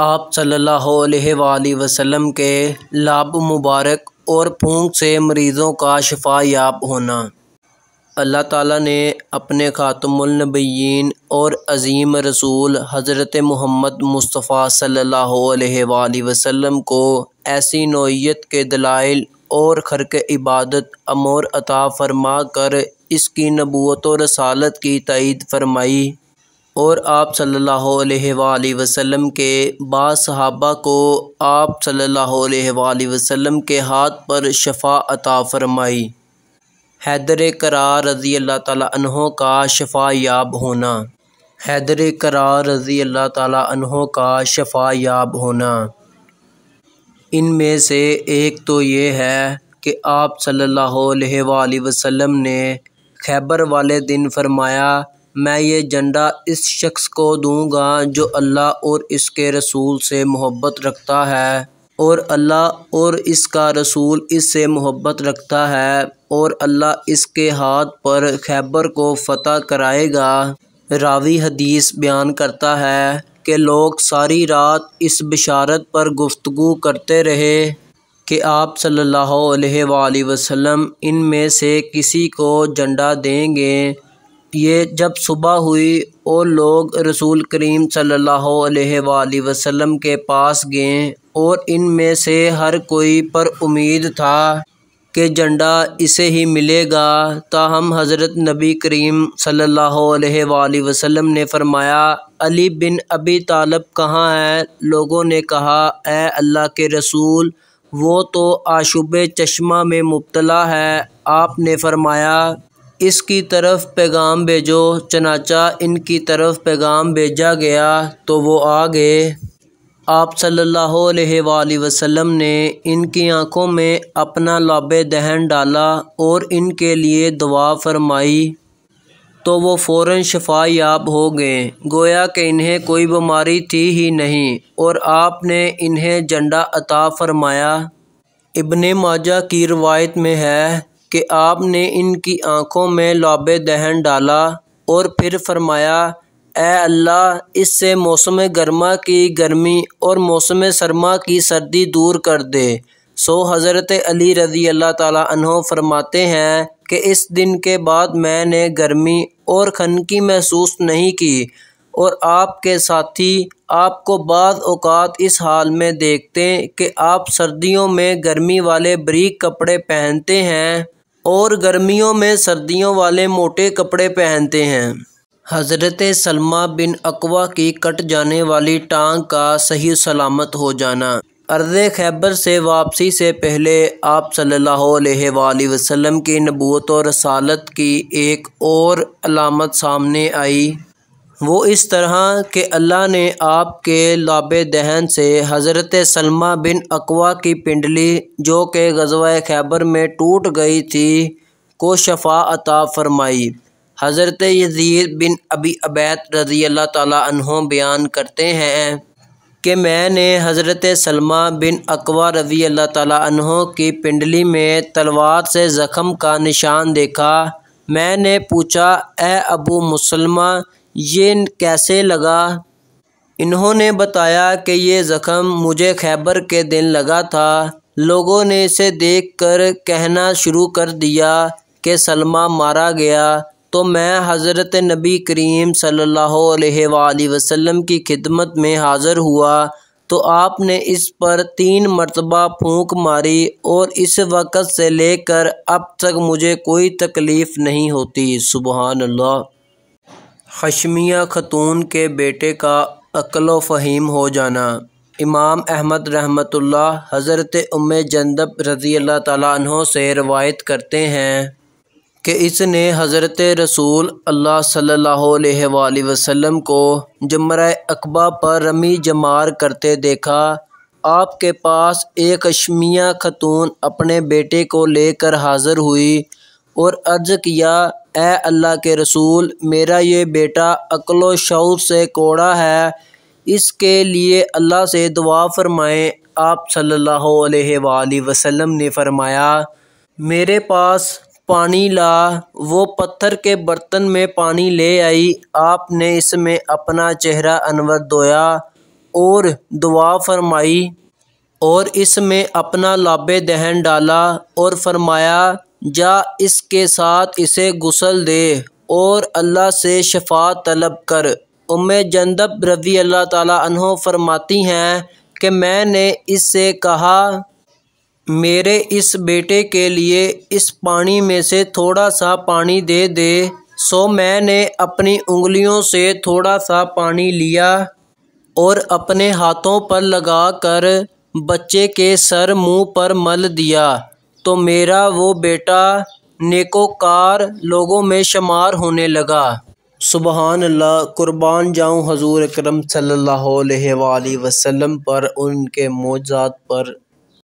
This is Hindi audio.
आप सल्लल्लाहु अलैहि वसल्लम के लाभ मुबारक और फूंक से मरीज़ों का शफा याब होना अल्लाह ताला ने अपने ख़ातमुलनबीन और अजीम रसूल हज़रत मोहम्मद मुस्तफ़ा सल्लल्लाहु अलैहि वसल्लम को ऐसी नोयत के दलाइल और खरक इबादत अमोर अता फरमा कर इसकी नबूत और रसालत की तइद फरमाई और आप सल्ला वसलम के बाद सहाबा को आप सल्ला वसलम के हाथ पर शफा अता फरमाई हैदर करार रज़ी अल्लाह तहों का शफा याब होना हैदर करार रज़ी अल्लाह तहों का शफा याब होना इनमें से एक तो ये है कि आप सल्ला अलैहि ने खैबर वाले दिन फरमाया मैं ये झंडा इस शख्स को दूंगा जो अल्लाह और इसके रसूल से मोहब्बत रखता है और अल्लाह और इसका रसूल इससे मोहब्बत रखता है और अल्लाह इसके हाथ पर खैबर को फतह कराएगा रावी हदीस बयान करता है कि लोग सारी रात इस बशारत पर गुफ्तु करते रहे कि आप सल्लल्लाहु अलैहि वसल्लम इनमें से किसी को झंडा देंगे ये जब सुबह हुई और लोग रसूल करीम सल्लल्लाहु अलैहि वसल्लम के पास गए और इन में से हर कोई पर उम्मीद था कि झंडा इसे ही मिलेगा ताहम हज़रत नबी करीम सल्लल्लाहु अलैहि वसल्लम ने फरमाया अली बिन अबी तालब कहाँ है लोगों ने कहा ए अल्लाह के रसूल वो तो आशुब चश्मा में मुबतला है आपने फरमाया इसकी तरफ पैगाम भेजो चनाचा इनकी तरफ पैगाम भेजा गया तो वो आ गए आप सल्लल्लाहु अलैहि वसल्लम ने इनकी आंखों में अपना लाबे दहन डाला और इनके लिए दुआ फरमाई तो वो फ़ौर शफा याब हो गए गोया कि इन्हें कोई बीमारी थी ही नहीं और आपने इन्हें झंडा अता फरमाया इब्ने माजा की रवायत में है कि आपने इनकी आँखों में लाबे दहन डाला और फिर फरमाया अल्लाह इससे मौसम गर्मा की गर्मी और मौसम सरमा की सर्दी दूर कर दे सो हज़रत अली रज़ी अल्लाह तहों फरमाते हैं कि इस दिन के बाद मैंने गर्मी और खनकी महसूस नहीं की और आपके साथी आपको बाद अवकात इस हाल में देखते कि आप सर्दियों में गर्मी वाले बरीक कपड़े पहनते हैं और गर्मियों में सर्दियों वाले मोटे कपड़े पहनते हैं हज़रत सलमा बिन अकवा की कट जाने वाली टांग का सही सलामत हो जाना अर्ज खैबर से वापसी से पहले आप सल्ला वसलम की नबूत और रसालत की एक और अलामत सामने आई वो इस तरह के अल्लाह ने आपके लाब दहन से हज़रत सलमा बिन अकवा की पिंडली जो कि गजवा खैबर में टूट गई थी को शफा अता फरमाई हज़रत यजीर बिन अबी अबैत रज़ी अल्लाह तहों बयान करते हैं कि मैंने हज़रत सलमा बिन अकवा रज़ी अल्लाह तहों की पिंडली में तलवार से ज़ख़म का निशान देखा मैंने पूछा ए अबू मुसलमा ये कैसे लगा इन्होंने बताया कि ये ज़ख़म मुझे खैबर के दिन लगा था लोगों ने इसे देखकर कहना शुरू कर दिया कि सलमा मारा गया तो मैं हज़रत नबी करीम सल्लल्लाहु अलैहि वसल्लम की खिदमत में हाज़र हुआ तो आपने इस पर तीन मरतबा फूंक मारी और इस वक़्त से लेकर अब तक मुझे कोई तकलीफ़ नहीं होती सुबहान हशमिया ख़तून के बेटे का अक्ल फ़हीम हो जाना इमाम अहमद रहमत हज़रत उम जंदब रज़ी अल्लाह तहों से रवायत करते हैं कि इसने हज़रत रसूल अल्लाह सल्ला वसम को जमर अकबा पर रमी जमार करते देखा आपके पास एक अशमिया खतून अपने बेटे को लेकर हाज़िर हुई और अर्ज़ किया ए अल्लाह के रसूल मेरा ये बेटा अकलो शौर से कोड़ा है इसके लिए अल्लाह से दुआ फरमाएं आप सल्लल्लाहु अलैहि वसल्लम ने फरमाया मेरे पास पानी ला वो पत्थर के बर्तन में पानी ले आई आपने इसमें अपना चेहरा अनवर धोया और दुआ फरमाई और इसमें अपना लाभ दहन डाला और फरमाया जा इसके साथ इसे गुसल दे और अल्लाह से शफात तलब कर उम जंदब रवी अल्लाह तहों फरमाती हैं कि मैंने इससे कहा मेरे इस बेटे के लिए इस पानी में से थोड़ा सा पानी दे दे सो मैंने अपनी उंगलियों से थोड़ा सा पानी लिया और अपने हाथों पर लगा कर बच्चे के सर मुंह पर मल दिया तो मेरा वो बेटा नेकोकार लोगों में शुमार होने लगा सुबहान अल्लाह क़ुरबान जाऊँ हजूर अक्रम सल्लल्लाहु अलैहि वसल्लम पर उनके मोजात पर